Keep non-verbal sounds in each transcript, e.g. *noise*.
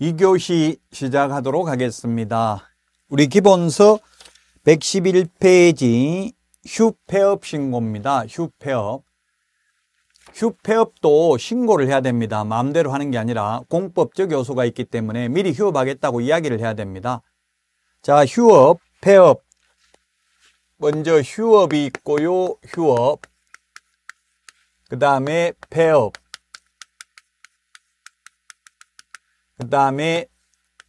2교시 시작하도록 하겠습니다. 우리 기본서 111페이지 휴폐업 신고입니다. 휴폐업. 휴폐업도 신고를 해야 됩니다. 마음대로 하는 게 아니라 공법적 요소가 있기 때문에 미리 휴업하겠다고 이야기를 해야 됩니다. 자, 휴업, 폐업. 먼저 휴업이 있고요. 휴업. 그 다음에 폐업. 그 다음에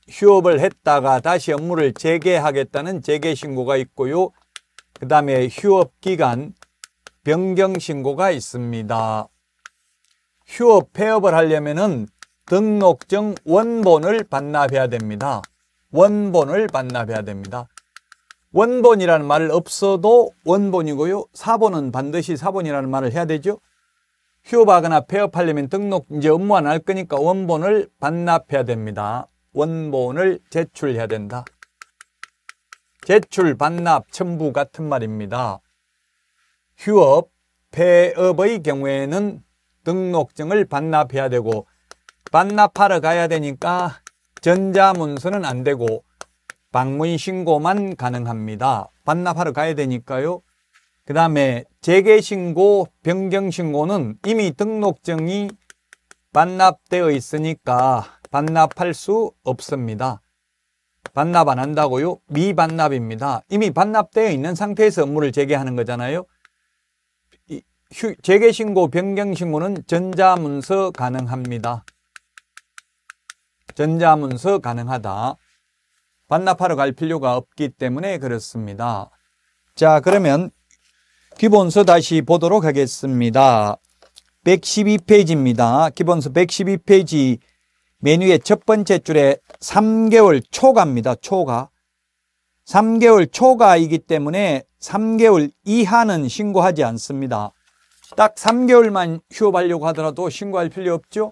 휴업을 했다가 다시 업무를 재개하겠다는 재개신고가 있고요. 그 다음에 휴업기간 변경신고가 있습니다. 휴업, 폐업을 하려면 등록증 원본을 반납해야 됩니다. 원본을 반납해야 됩니다. 원본이라는 말을 없어도 원본이고요. 사본은 반드시 사본이라는 말을 해야 되죠. 휴업하거나 폐업하려면 등록 이제 업무 안 할 거니까 원본을 반납해야 됩니다. 원본을 제출해야 된다. 제출, 반납, 첨부 같은 말입니다. 휴업, 폐업의 경우에는 등록증을 반납해야 되고 반납하러 가야 되니까 전자문서는 안 되고 방문신고만 가능합니다. 반납하러 가야 되니까요. 그 다음에 재개신고, 변경신고는 이미 등록증이 반납되어 있으니까 반납할 수 없습니다. 반납 안 한다고요? 미반납입니다. 이미 반납되어 있는 상태에서 업무를 재개하는 거잖아요. 재개신고, 변경신고는 전자문서 가능합니다. 전자문서 가능하다. 반납하러 갈 필요가 없기 때문에 그렇습니다. 자 그러면 기본서 다시 보도록 하겠습니다. 112페이지입니다. 기본서 112페이지 메뉴의 첫 번째 줄에 3개월 초과입니다. 초과. 3개월 초과이기 때문에 3개월 이하는 신고하지 않습니다. 딱 3개월만 휴업하려고 하더라도 신고할 필요 없죠.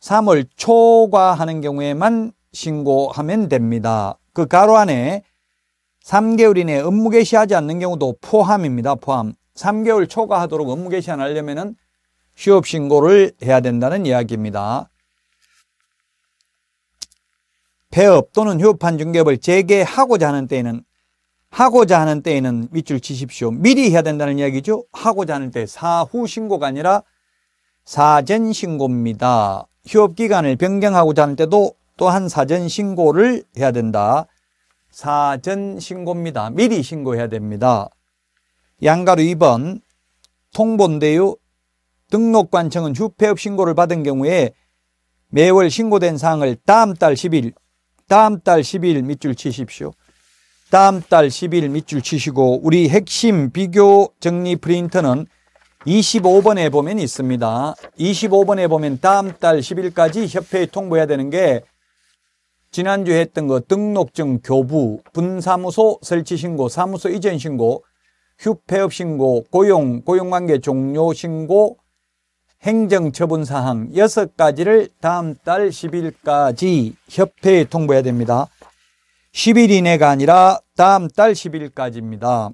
3월 초과하는 경우에만 신고하면 됩니다. 그 가로 안에 3개월 이내에 업무 개시하지 않는 경우도 포함입니다. 포함. 3개월 초과하도록 업무 개시 안 하려면 휴업 신고를 해야 된다는 이야기입니다. 폐업 또는 휴업 한중개업을 재개하고자 하는 때에는 하고자 하는 때에는 밑줄 치십시오. 미리 해야 된다는 이야기죠. 하고자 하는 때 사후 신고가 아니라 사전 신고입니다. 휴업 기간을 변경하고자 하는 때도 또한 사전 신고를 해야 된다. 사전 신고입니다. 미리 신고해야 됩니다. 양가로 2번 통보인데요. 등록관청은 휴폐업 신고를 받은 경우에 매월 신고된 사항을 다음 달 10일, 다음 달 10일 밑줄 치십시오. 다음 달 10일 밑줄 치시고 우리 핵심 비교 정리 프린터는 25번에 보면 있습니다. 25번에 보면 다음 달 10일까지 협회에 통보해야 되는 게 지난주에 했던 거 등록증 교부, 분사무소 설치 신고, 사무소 이전 신고, 휴폐업 신고, 고용, 고용관계 종료 신고, 행정처분 사항 6가지를 다음 달 10일까지 협회에 통보해야 됩니다. 10일 이내가 아니라 다음 달 10일까지입니다.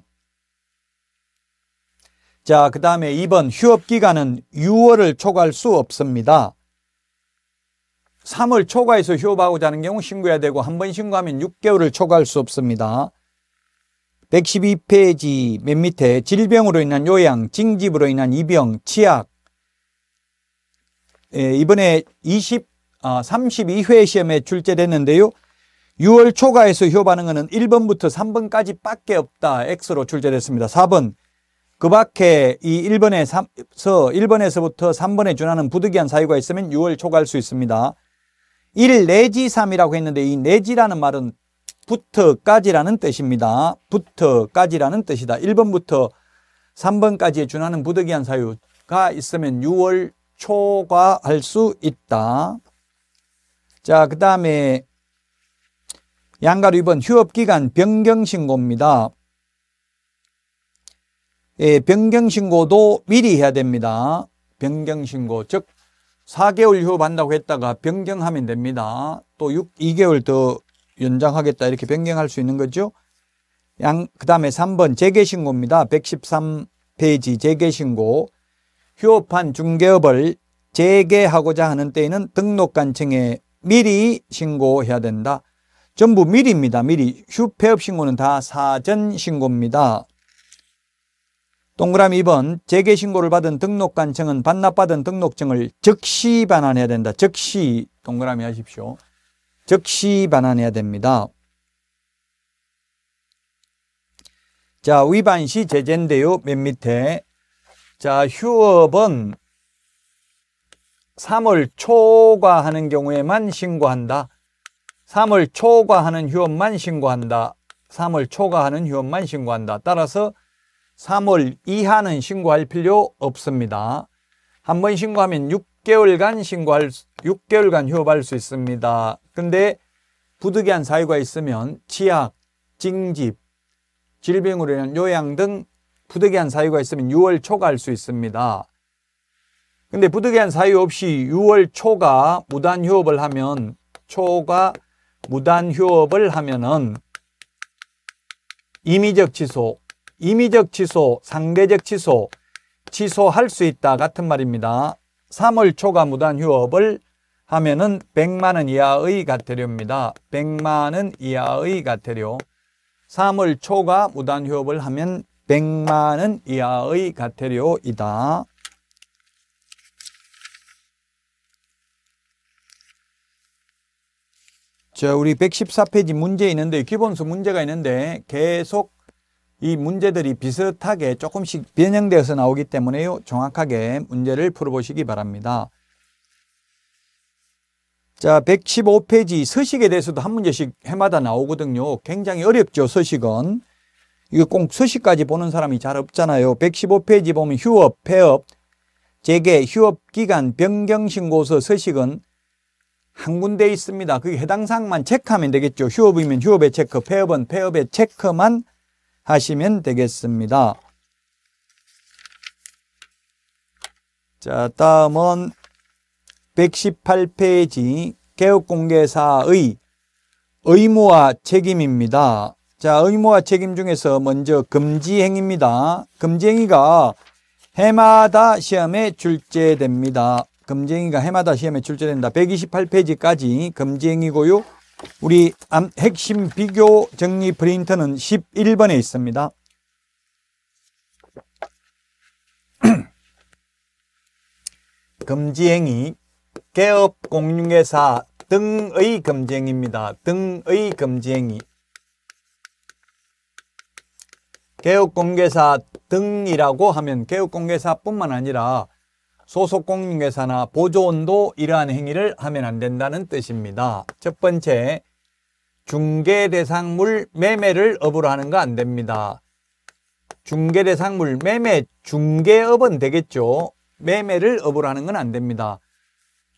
자, 그 다음에 이번 휴업기간은 6월을 초과할 수 없습니다. 3을 초과해서 휴업하고자 하는 경우 신고해야 되고 한 번 신고하면 6개월을 초과할 수 없습니다. 112페이지 맨 밑에 질병으로 인한 요양, 징집으로 인한 이병, 치약 예, 이번에 20, 아, 32회 시험에 출제됐는데요. 6월 초과해서 휴업하는 것은 1번부터 3번까지 밖에 없다. X로 출제됐습니다. 4번. 그 밖에 이 1번에서 1번에서부터 3번에 준하는 부득이한 사유가 있으면 6월 초과할 수 있습니다. 1 내지 3이라고 했는데 이 내지라는 말은 부터까지라는 뜻입니다. 부터까지라는 뜻이다. 1번부터 3번까지에 준하는 부득이한 사유가 있으면 6월 초과 할수 있다. 자, 그 다음에 양가로 2번 휴업기간 변경신고입니다. 예, 변경신고도 미리 해야 됩니다. 변경신고. 즉, 4개월 휴업한다고 했다가 변경하면 됩니다. 또 6, 2개월 더 연장하겠다 이렇게 변경할 수 있는 거죠. 그 다음에 3번 재개신고입니다. 113페이지 재개신고. 휴업한 중개업을 재개하고자 하는 때에는 등록관청에 미리 신고해야 된다. 전부 미리입니다. 미리. 휴폐업 신고는 다 사전 신고입니다. 동그라미 2번 재개 신고를 받은 등록관청은 반납받은 등록증을 즉시 반환해야 된다. 즉시 동그라미 하십시오. 즉시 반환해야 됩니다. 자 위반 시 제재인데요. 맨 밑에 자 휴업은 3월 초과 하는 경우에만 신고한다. 3월 초과 하는 휴업만 신고한다. 3월 초과 하는 휴업만 신고한다. 따라서 3월 이하는 신고할 필요 없습니다. 한 번 신고하면 6개월간 신고할 6개월간 휴업할 수 있습니다. 근데 부득이한 사유가 있으면 치약, 징집, 질병으로 인한 요양 등 부득이한 사유가 있으면 6월 초가 할 수 있습니다. 근데 부득이한 사유 없이 6월 초가 무단 휴업을 하면 초가 무단 휴업을 하면은 임의적 취소 임의적 취소, 상대적 취소, 취소할 수 있다 같은 말입니다. 3월 초과 무단 휴업을 하면은 100만 원 이하의 과태료입니다. 100만 원 이하의 과태료. 3월 초과 무단 휴업을 하면 100만 원 이하의 과태료이다. 자, 우리 114페이지 문제 있는데 기본서 문제가 있는데 계속 이 문제들이 비슷하게 조금씩 변형되어서 나오기 때문에요. 정확하게 문제를 풀어보시기 바랍니다. 자, 115페이지 서식에 대해서도 한 문제씩 해마다 나오거든요. 굉장히 어렵죠, 서식은. 이거 꼭 서식까지 보는 사람이 잘 없잖아요. 115페이지 보면 휴업, 폐업, 재개, 휴업 기간, 변경 신고서 서식은 한 군데 있습니다. 그게 해당 사항만 체크하면 되겠죠. 휴업이면 휴업의 체크, 폐업은 폐업의 체크만 하시면 되겠습니다. 자, 다음은 118페이지 개업공개사의 의무와 책임입니다. 자, 의무와 책임 중에서 먼저 금지행위입니다. 금지행위가 해마다 시험에 출제됩니다. 금지행위가 해마다 시험에 출제된다. 128페이지까지 금지행위고요. 우리 핵심 비교 정리 프린터는 11번에 있습니다. *clears throat* 금지행위 개업 공유회사 등의 금지행위입니다. 등의 금지행위 개업공개사 등이라고 하면 개업공개사뿐만 아니라 소속 공인회사나 보조원도 이러한 행위를 하면 안 된다는 뜻입니다. 첫 번째, 중개 대상물 매매를 업으로 하는 거 안 됩니다. 중개 대상물 매매 중개업은 되겠죠. 매매를 업으로 하는 건 안 됩니다.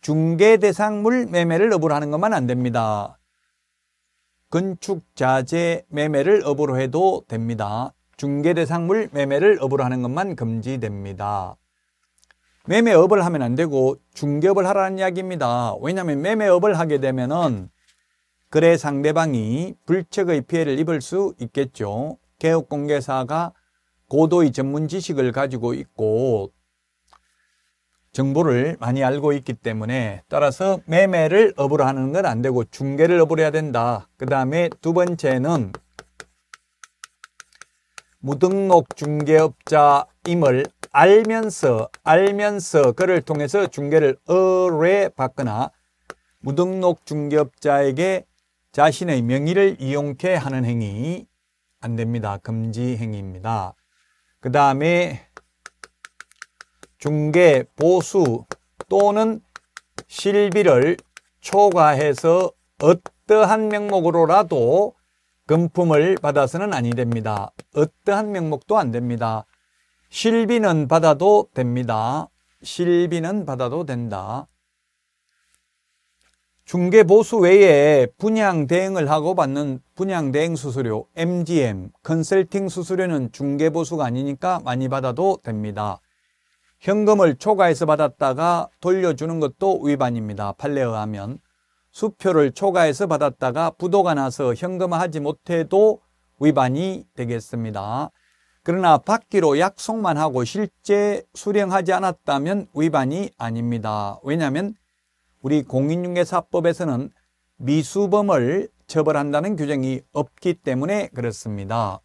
중개 대상물 매매를 업으로 하는 것만 안 됩니다. 건축 자재 매매를 업으로 해도 됩니다. 중개 대상물 매매를 업으로 하는 것만 금지됩니다. 매매업을 하면 안 되고 중개업을 하라는 이야기입니다. 왜냐하면 매매업을 하게 되면은 거래 상대방이 불책의 피해를 입을 수 있겠죠. 개업공개사가 고도의 전문 지식을 가지고 있고 정보를 많이 알고 있기 때문에 따라서 매매를 업으로 하는 건 안 되고 중개를 업으로 해야 된다. 그 다음에 두 번째는 무등록 중개업자임을 알면서 알면서 그를 통해서 중개를 의뢰 받거나 무등록 중개업자에게 자신의 명의를 이용케 하는 행위 안 됩니다. 금지 행위입니다. 그 다음에 중개, 보수 또는 실비를 초과해서 어떠한 명목으로라도 금품을 받아서는 아니 됩니다. 어떠한 명목도 안 됩니다. 실비는 받아도 됩니다. 실비는 받아도 된다. 중개보수 외에 분양대행을 하고 받는 분양대행 수수료, MGM, 컨설팅 수수료는 중개보수가 아니니까 많이 받아도 됩니다. 현금을 초과해서 받았다가 돌려주는 것도 위반입니다. 판례에 의하면. 수표를 초과해서 받았다가 부도가 나서 현금화하지 못해도 위반이 되겠습니다. 그러나 받기로 약속만 하고 실제 수령하지 않았다면 위반이 아닙니다. 왜냐하면 우리 공인중개사법에서는 미수범을 처벌한다는 규정이 없기 때문에 그렇습니다.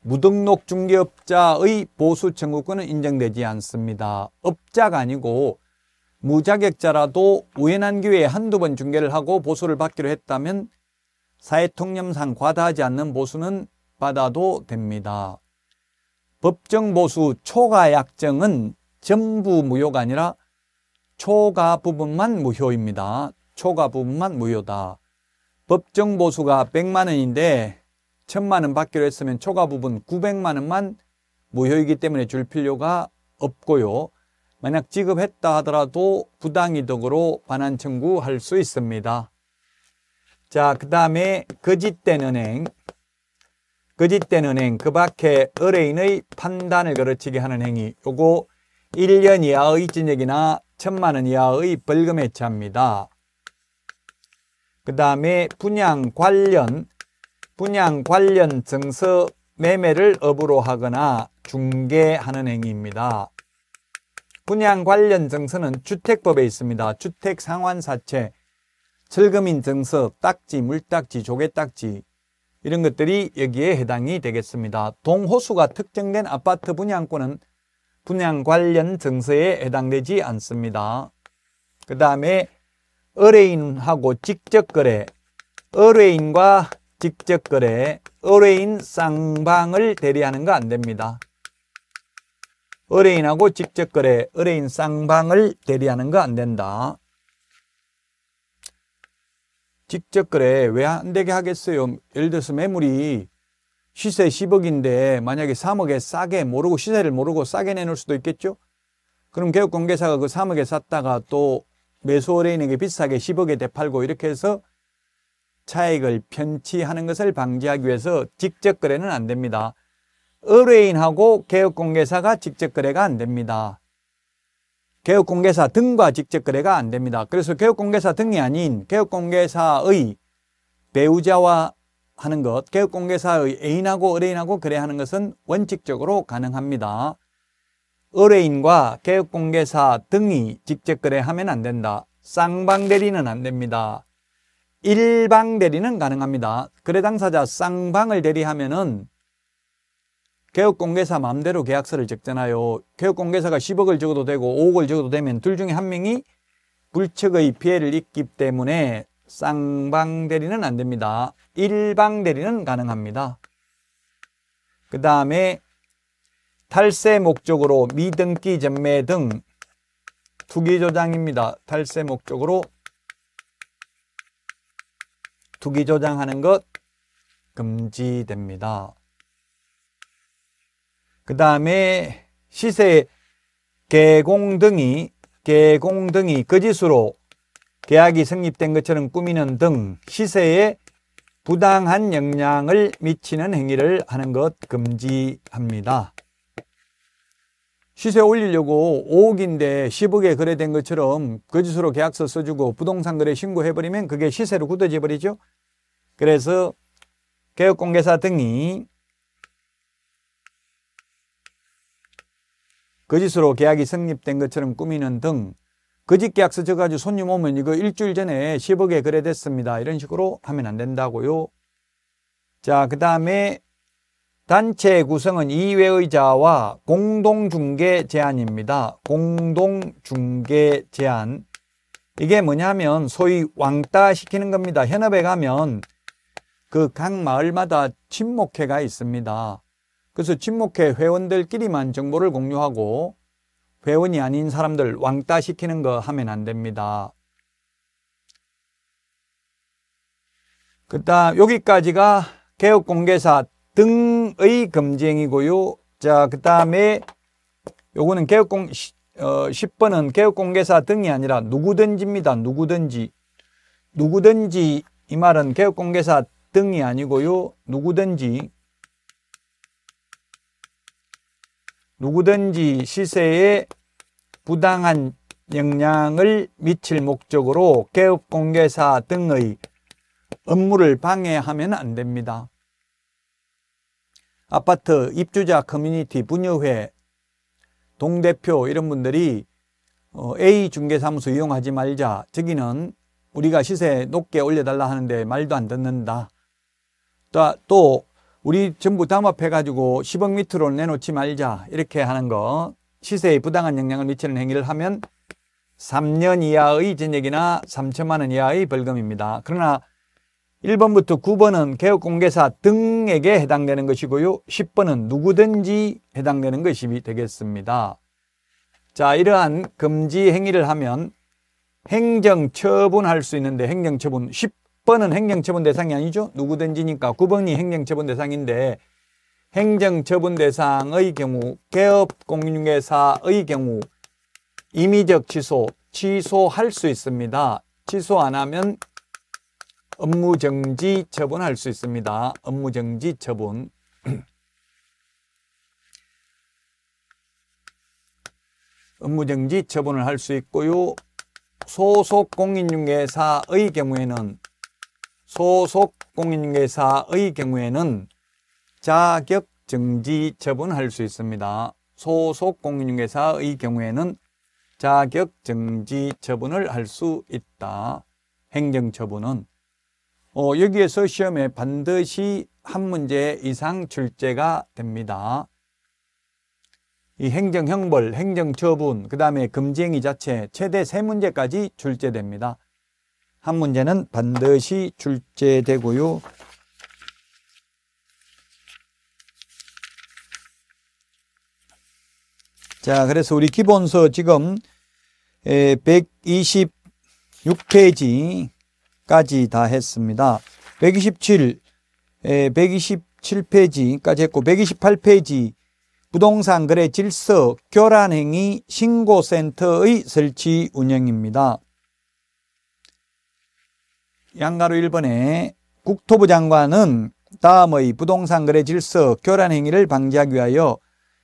무등록 중개업자의 보수 청구권은 인정되지 않습니다. 업자가 아니고 무자격자라도 우연한 기회에 한두 번 중계를 하고 보수를 받기로 했다면 사회통념상 과다하지 않는 보수는 받아도 됩니다. 법정 보수 초과 약정은 전부 무효가 아니라 초과 부분만 무효입니다. 초과 부분만 무효다. 법정 보수가 100만 원인데 1000만 원 받기로 했으면 초과 부분 900만 원만 무효이기 때문에 줄 필요가 없고요. 만약 지급했다 하더라도 부당이득으로 반환 청구할 수 있습니다. 자, 그 다음에 거짓된 은행. 거짓된 은행, 그 밖에 의뢰인의 판단을 거르치게 하는 행위. 요거 1년 이하의 징역이나 천만 원 이하의 벌금에 처합니다. 그 다음에 분양 관련, 분양 관련 증서 매매를 업으로 하거나 중개하는 행위입니다. 분양 관련 증서는 주택법에 있습니다. 주택 상환사채, 철거민 증서, 딱지, 물딱지, 조개딱지 이런 것들이 여기에 해당이 되겠습니다. 동호수가 특정된 아파트 분양권은 분양 관련 증서에 해당되지 않습니다. 그 다음에 의뢰인하고 직접 거래, 의뢰인과 직접 거래, 의뢰인 쌍방을 대리하는 거 안 됩니다. 의뢰인하고 직접거래, 의뢰인 쌍방을 대리하는 거 안 된다. 직접거래 왜 안 되게 하겠어요? 예를 들어서 매물이 시세 10억인데 만약에 3억에 싸게 모르고 시세를 모르고 싸게 내놓을 수도 있겠죠? 그럼 개업공개사가 그 3억에 샀다가 또 매수 의뢰인에게 비싸게 10억에 대팔고 이렇게 해서 차익을 편취하는 것을 방지하기 위해서 직접 거래는 안 됩니다. 의뢰인하고 개업공개사가 직접 거래가 안 됩니다. 개업공개사 등과 직접 거래가 안 됩니다. 그래서 개업공개사 등이 아닌 개업공개사의 배우자와 하는 것, 개업공개사의 애인하고 의뢰인하고 거래하는 것은 원칙적으로 가능합니다. 의뢰인과 개업공개사 등이 직접 거래하면 안 된다. 쌍방대리는 안 됩니다. 일방대리는 가능합니다. 거래 당사자 쌍방을 대리하면 은 개업공개사 마음대로 계약서를 적잖아요. 개업공개사가 10억을 적어도 되고 5억을 적어도 되면 둘 중에 한 명이 불측의 피해를 입기 때문에 쌍방대리는 안 됩니다. 일방대리는 가능합니다. 그 다음에 탈세 목적으로 미등기 전매 등 투기 조장입니다. 탈세 목적으로 투기 조장하는 것 금지됩니다. 그 다음에 시세 개공 등이 개공 등이 거짓으로 계약이 성립된 것처럼 꾸미는 등 시세에 부당한 영향을 미치는 행위를 하는 것 금지합니다. 시세 올리려고 5억인데 10억에 거래된 것처럼 거짓으로 계약서 써주고 부동산 거래 신고해버리면 그게 시세로 굳어져버리죠. 그래서 개업공개사 등이 거짓으로 계약이 성립된 것처럼 꾸미는 등 거짓 계약서 적어가지고 손님 오면 이거 일주일 전에 10억에 거래됐습니다. 이런 식으로 하면 안 된다고요. 자, 그 다음에 단체 구성은 이외의자와 공동중개 제한입니다. 공동중개 제한. 이게 뭐냐면 소위 왕따 시키는 겁니다. 현업에 가면 그 각 마을마다 친목회가 있습니다. 그래서 침묵해 회원들끼리만 정보를 공유하고 회원이 아닌 사람들 왕따 시키는 거 하면 안 됩니다. 그다음 여기까지가 개혁 공개사 등의 검증이고요. 자, 그다음에 요거는 개혁 공 어, 10번은 개혁 공개사 등이 아니라 누구든지입니다. 누구든지. 누구든지 이 말은 개혁 공개사 등이 아니고요. 누구든지 누구든지 시세에 부당한 영향을 미칠 목적으로 개업공개사 등의 업무를 방해하면 안 됩니다. 아파트 입주자 커뮤니티 분여회 동대표 이런 분들이 어, A 중개사무소 이용하지 말자 저기는 우리가 시세 높게 올려달라 하는데 말도 안 듣는다 또 우리 전부 담합해가지고 10억 밑으로 내놓지 말자 이렇게 하는 거 시세에 부당한 영향을 미치는 행위를 하면 3년 이하의 전액이나 3천만 원 이하의 벌금입니다. 그러나 1번부터 9번은 개업공개사 등에게 해당되는 것이고요. 10번은 누구든지 해당되는 것이 되겠습니다. 자, 이러한 금지 행위를 하면 행정처분할 수 있는데 행정처분 6번은 행정처분 대상이 아니죠. 누구든지니까 9번이 행정처분 대상인데 행정처분 대상의 경우 개업공인중개사의 경우 임의적 취소, 취소할 수 있습니다. 취소 안 하면 업무정지 처분할 수 있습니다. 업무정지 처분 *clears throat* 업무정지 처분을 할 수 있고요. 소속 공인중개사의 경우에는 소속 공인중개사의 경우에는 자격 정지 처분할 수 있습니다. 소속 공인중사의 경우에는 자격 정지 처분을 할 수 있다. 행정 처분은 어, 여기에서 시험에 반드시 한 문제 이상 출제가 됩니다. 이 행정형벌, 행정처분, 그 다음에 금지행위 자체 최대 세문제까지 출제됩니다. 한 문제는 반드시 출제되고요. 자, 그래서 우리 기본서 지금 126페이지까지 다 했습니다. 127, 127페이지까지 했고 128페이지 부동산 거래 질서 교란행위 신고센터의 설치 운영입니다. 양가로 1번에 국토부 장관은 다음의 부동산 거래 질서 교란 행위를 방지하기 위하여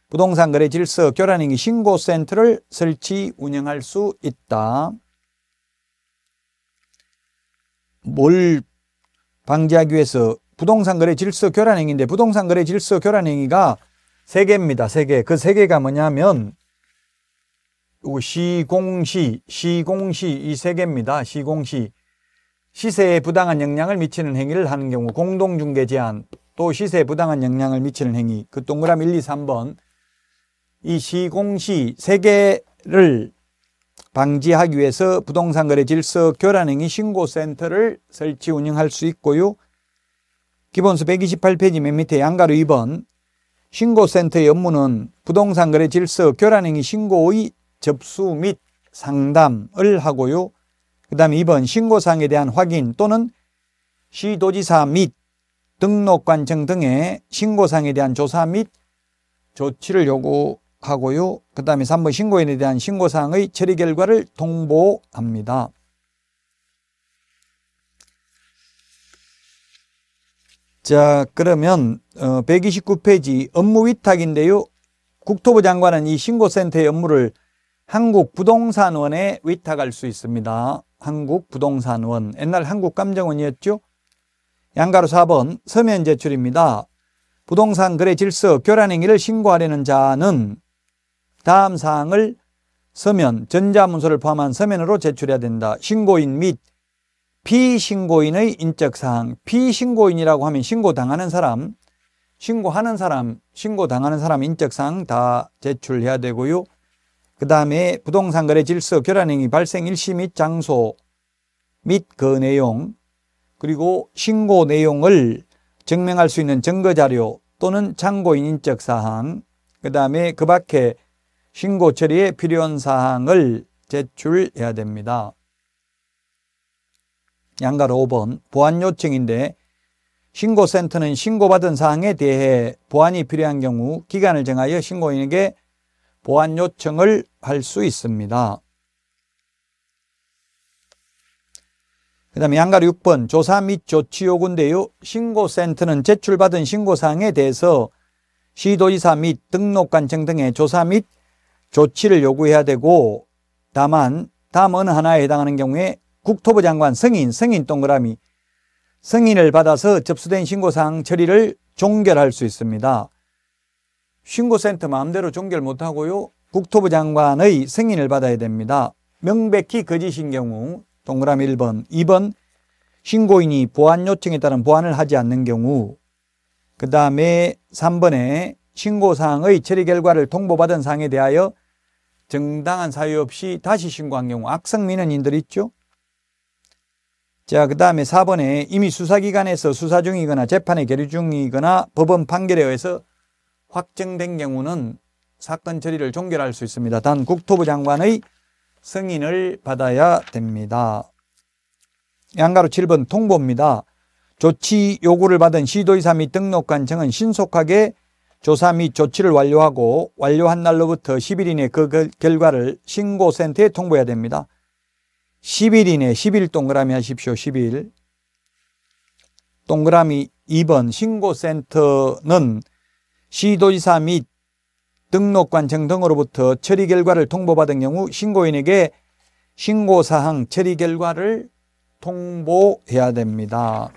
부동산 거래 질서 교란 행위 신고 센터를 설치 운영할 수 있다. 뭘 방지하기 위해서 부동산 거래 질서 교란 행위인데 부동산 거래 질서 교란 행위가 3 개입니다. 3 개. 그3 개가 뭐냐면 시공시, 시공시 이3 개입니다. 시공시. 시세에 부당한 영향을 미치는 행위를 하는 경우 공동중개 제한 또 시세에 부당한 영향을 미치는 행위 그 동그라미 1, 2, 3번 이 시공시 세 개를 방지하기 위해서 부동산 거래 질서 교란행위 신고센터를 설치 운영할 수 있고요. 기본서 128페이지 맨 밑에 양가로 2번 신고센터의 업무는 부동산 거래 질서 교란행위 신고의 접수 및 상담을 하고요. 그 다음에 2번 신고사항에 대한 확인 또는 시도지사 및 등록관청 등의 신고사항에 대한 조사 및 조치를 요구하고요. 그 다음에 3번 신고인에 대한 신고사항의 처리 결과를 통보합니다. 자 그러면 129페이지 어, 업무 위탁인데요. 국토부 장관은 이 신고센터의 업무를 한국부동산원에 위탁할 수 있습니다. 한국부동산원 옛날 한국감정원이었죠. 양가로 4번 서면 제출입니다. 부동산 거래 질서 교란행위를 신고하려는 자는 다음 사항을 서면, 전자문서를 포함한 서면으로 제출해야 된다. 신고인 및 피신고인의 인적사항, 피신고인이라고 하면 신고당하는 사람, 신고하는 사람, 신고당하는 사람 인적사항 다 제출해야 되고요. 그 다음에 부동산 거래 질서 결환행위 발생 일시 및 장소 및 그 내용 그리고 신고 내용을 증명할 수 있는 증거자료 또는 참고인 인적 사항 그 다음에 그 밖에 신고 처리에 필요한 사항을 제출해야 됩니다. 양가로 5번 보안 요청인데 신고센터는 신고받은 사항에 대해 보안이 필요한 경우 기간을 정하여 신고인에게 보안 요청을 할 수 있습니다. 그 다음에 양가로 6번 조사 및 조치 요구인데요. 신고센터는 제출받은 신고사항에 대해서 시도지사 및 등록관청 등의 조사 및 조치를 요구해야 되고 다만 다음 어느 하나에 해당하는 경우에 국토부 장관 승인, 승인 동그라미, 승인을 받아서 접수된 신고사항 처리를 종결할 수 있습니다. 신고센터 마음대로 종결 못하고요. 국토부 장관의 승인을 받아야 됩니다. 명백히 거짓인 경우 동그라미 1번, 2번 신고인이 보안 요청에 따른 보안을 하지 않는 경우 그 다음에 3번에 신고사항의 처리 결과를 통보받은 사항에 대하여 정당한 사유 없이 다시 신고한 경우 악성 민원인들 있죠. 자, 그 다음에 4번에 이미 수사기관에서 수사 중이거나 재판에 계류 중이거나 법원 판결에 의해서 확정된 경우는 사건 처리를 종결할 수 있습니다. 단 국토부 장관의 승인을 받아야 됩니다. 양가로 7번 통보입니다. 조치 요구를 받은 시도의사 및 등록관청은 신속하게 조사 및 조치를 완료하고 완료한 날로부터 10일 이내 그 결과를 신고센터에 통보해야 됩니다. 10일 이내 10일 동그라미 하십시오. 10일 동그라미 2번 신고센터는 시도지사 및 등록관청 등으로부터 처리 결과를 통보받은 경우 신고인에게 신고사항 처리 결과를 통보해야 됩니다.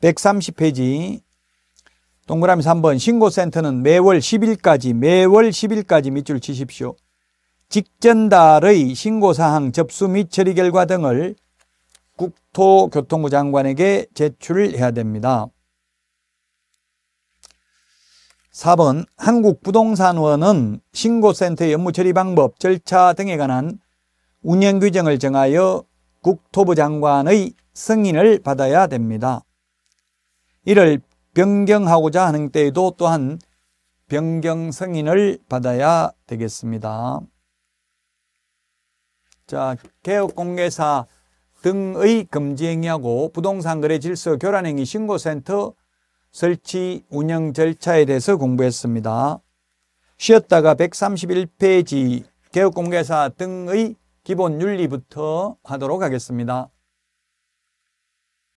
130페이지 동그라미 3번 신고센터는 매월 10일까지 매월 10일까지 밑줄 치십시오. 직전달의 신고사항 접수 및 처리 결과 등을 국토교통부 장관에게 제출해야 됩니다. 4번 한국부동산원은 신고센터 의 업무 처리 방법, 절차 등에 관한 운영 규정을 정하여 국토부 장관의 승인을 받아야 됩니다. 이를 변경하고자 하는 때에도 또한 변경 승인을 받아야 되겠습니다. 자, 개업공개사 등의 금지행위하고 부동산 거래 질서 교란행위 신고센터 설치 운영 절차에 대해서 공부했습니다. 쉬었다가 131페이지 개혁공개사 등의 기본 윤리부터 하도록 하겠습니다.